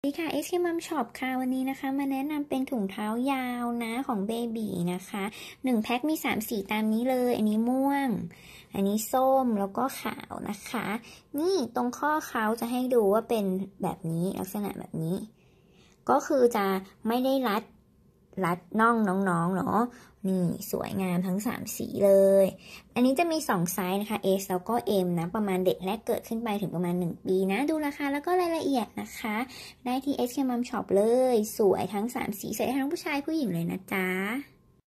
สวัสดีค่ะ SK Mom Shop ค่ะวันนี้นะคะมาแนะนำเป็นถุงเท้ายาวนะของเบบีนะคะ1แพ็คมี3สีตามนี้เลย อันนี้ม่วง อันนี้ส้มแล้วก็ขาวนะคะ นี่ตรงข้อเขาจะให้ดูว่าเป็นแบบนี้ลักษณะแบบนี้ ก็คือจะไม่ได้รัดรัดน่องน้องๆ เนาะนี่สวยงามทั้ง 3 สีเลย อันนี้จะมี 2 ไซส์นะคะ S แล้วก็ M นะ ประมาณเด็กแรกเกิดขึ้นไปถึงประมาณ 1 ปีนะดูราคาแล้วก็รายละเอียดนะคะ ได้ที่ SK Mom Shop เลย สวยทั้ง 3 สีใส่ทั้งผู้ชายผู้หญิงเลยนะจ๊ะ